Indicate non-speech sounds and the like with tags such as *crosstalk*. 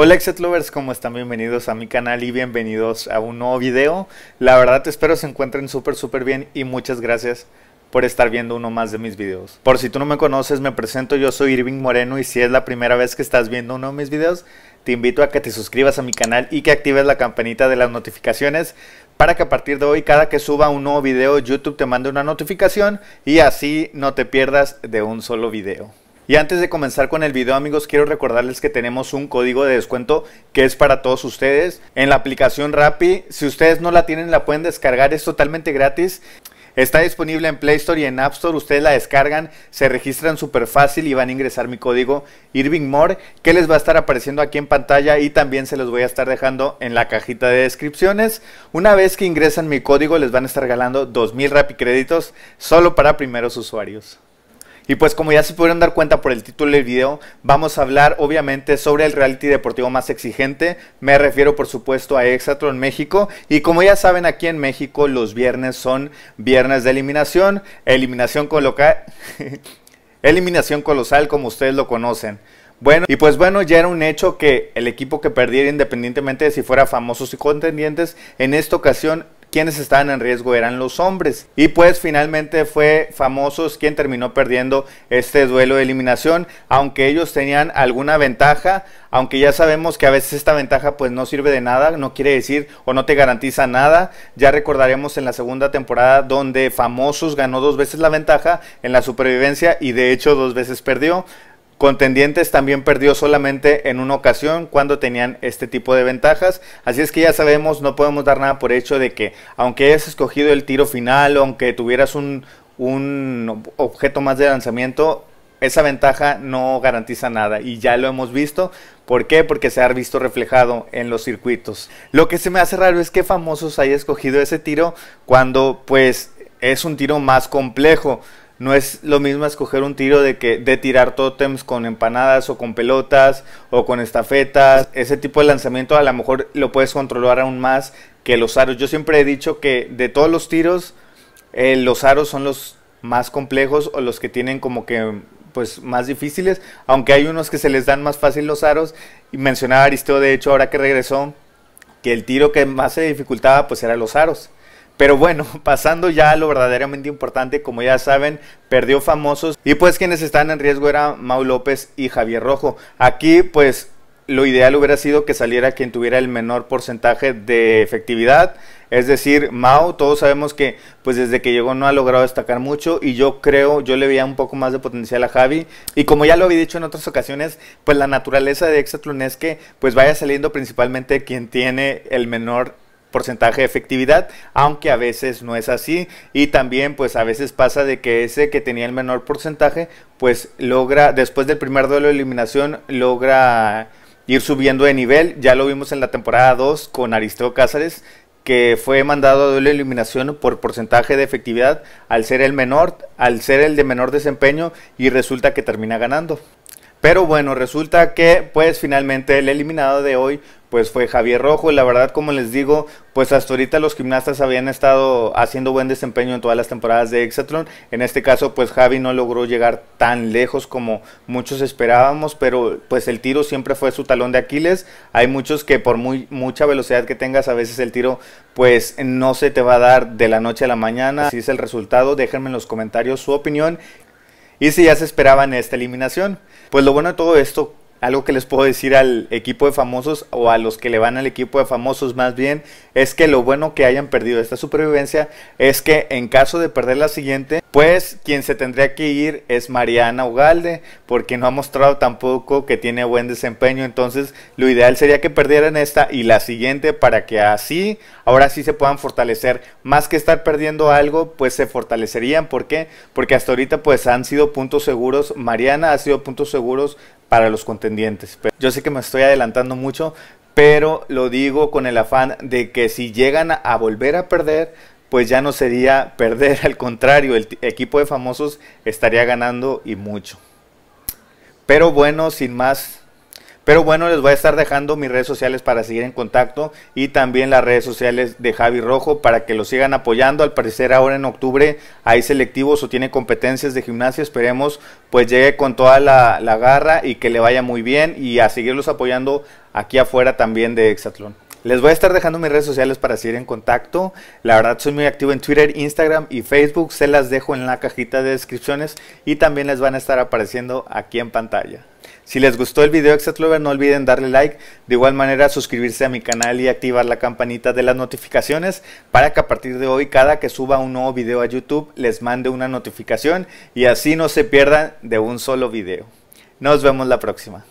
Hola Exetlovers, Lovers, ¿cómo están? Bienvenidos a mi canal y bienvenidos a un nuevo video. La verdad espero se encuentren súper súper bien y muchas gracias por estar viendo uno más de mis videos. Por si tú no me conoces, me presento, yo soy Irving Moreno y si es la primera vez que estás viendo uno de mis videos, te invito a que te suscribas a mi canal y que actives la campanita de las notificaciones para que a partir de hoy cada que suba un nuevo video YouTube te mande una notificación y así no te pierdas de un solo video. Y antes de comenzar con el video amigos, quiero recordarles que tenemos un código de descuento que es para todos ustedes en la aplicación Rappi. Si ustedes no la tienen, la pueden descargar, es totalmente gratis. Está disponible en Play Store y en App Store. Ustedes la descargan, se registran súper fácil y van a ingresar mi código IRVINGMORE que les va a estar apareciendo aquí en pantalla y también se los voy a estar dejando en la cajita de descripciones. Una vez que ingresan mi código, les van a estar regalando 2000 Rappi créditos solo para primeros usuarios. Y pues como ya se pudieron dar cuenta por el título del video, vamos a hablar obviamente sobre el reality deportivo más exigente. Me refiero por supuesto a Exatron México. Y como ya saben, aquí en México los viernes son viernes de eliminación. Eliminación coloca... *laughs* eliminación colosal como ustedes lo conocen. Bueno, y pues bueno, ya era un hecho que el equipo que perdiera, independientemente de si fuera famosos y contendientes, en esta ocasión quienes estaban en riesgo eran los hombres. Y pues finalmente fue Famosos quien terminó perdiendo este duelo de eliminación, aunque ellos tenían alguna ventaja, aunque ya sabemos que a veces esta ventaja pues no sirve de nada, no quiere decir o no te garantiza nada. Ya recordaremos en la segunda temporada donde Famosos ganó dos veces la ventaja en la supervivencia y de hecho dos veces perdió. Contendientes también perdió solamente en una ocasión cuando tenían este tipo de ventajas. Así es que ya sabemos, no podemos dar nada por hecho de que aunque hayas escogido el tiro final o aunque tuvieras un, objeto más de lanzamiento, esa ventaja no garantiza nada y ya lo hemos visto. ¿Por qué? Porque se ha visto reflejado en los circuitos. Lo que se me hace raro es que Famosos haya escogido ese tiro cuando pues es un tiro más complejo. No es lo mismo escoger un tiro de que de tirar tótems con empanadas o con pelotas o con estafetas. Ese tipo de lanzamiento a lo mejor lo puedes controlar aún más que los aros. Yo siempre he dicho que de todos los tiros, eh, los aros son los más complejos o los que tienen como que pues más difíciles, aunque hay unos que se les dan más fácil los aros. Y mencionaba Aristeo de hecho ahora que regresó que el tiro que más se dificultaba pues era los aros. Pero bueno, *laughs* pasando ya a lo verdaderamente importante, como ya saben, perdió famosos y pues quienes están en riesgo eran Mau López y Javier Rojo. Aquí pues lo ideal hubiera sido que saliera quien tuviera el menor porcentaje de efectividad, es decir, Mau, todos sabemos que pues desde que llegó no ha logrado destacar mucho y yo creo, yo le veía un poco más de potencial a Javi y como ya lo había dicho en otras ocasiones, pues la naturaleza de Exatlon es que pues vaya saliendo principalmente quien tiene el menor porcentaje de efectividad, aunque a veces no es así y también pues a veces pasa de que ese que tenía el menor porcentaje pues logra después del primer duelo de eliminación logra ir subiendo de nivel, ya lo vimos en la temporada 2 con Aristeo Cáceres que fue mandado a duelo de eliminación por porcentaje de efectividad al ser el menor, al ser el de menor desempeño y resulta que termina ganando. Pero bueno, resulta que pues finalmente el eliminado de hoy pues fue Javier Rojo y la verdad como les digo pues hasta ahorita los gimnastas habían estado haciendo buen desempeño en todas las temporadas de Exatron en este caso pues Javi no logró llegar tan lejos como muchos esperábamos pero pues el tiro siempre fue su talón de Aquiles hay muchos que por muy mucha velocidad que tengas a veces el tiro pues no se te va a dar de la noche a la mañana si es el resultado déjenme en los comentarios su opinión y si ya se esperaban esta eliminación pues lo bueno de todo esto algo que les puedo decir al equipo de famosos o a los que le van al equipo de famosos más bien es que lo bueno que hayan perdido esta supervivencia es que en caso de perder la siguiente, pues quien se tendría que ir es Mariana Ugalde, porque no ha mostrado tampoco que tiene buen desempeño, entonces lo ideal sería que perdieran esta y la siguiente para que así, ahora sí se puedan fortalecer, más que estar perdiendo algo, pues se fortalecerían, ¿por qué? Porque hasta ahorita pues han sido puntos seguros, Mariana ha sido puntos seguros para los contendientes. Yo sé que me estoy adelantando mucho, pero lo digo con el afán de que si llegan a volver a perder, pues ya no sería perder, *laughs* al contrario, el equipo de famosos estaría ganando y mucho. Pero bueno, sin más pero bueno, les voy a estar dejando mis redes sociales para seguir en contacto y también las redes sociales de Javi Rojo para que lo sigan apoyando. Al parecer ahora en octubre hay selectivos o tiene competencias de gimnasia. Esperemos pues llegue con toda la, la garra y que le vaya muy bien y a seguirlos apoyando aquí afuera también de Exatlón. Les voy a estar dejando mis redes sociales para seguir en contacto. La verdad soy muy activo en Twitter, Instagram y Facebook. Se las dejo en la cajita de descripciones y también les van a estar apareciendo aquí en pantalla. Si les gustó el video Exatlover no olviden darle like, de igual manera suscribirse a mi canal y activar la campanita de las notificaciones para que a partir de hoy cada que suba un nuevo video a YouTube les mande una notificación y así no se pierdan de un solo video. Nos vemos la próxima.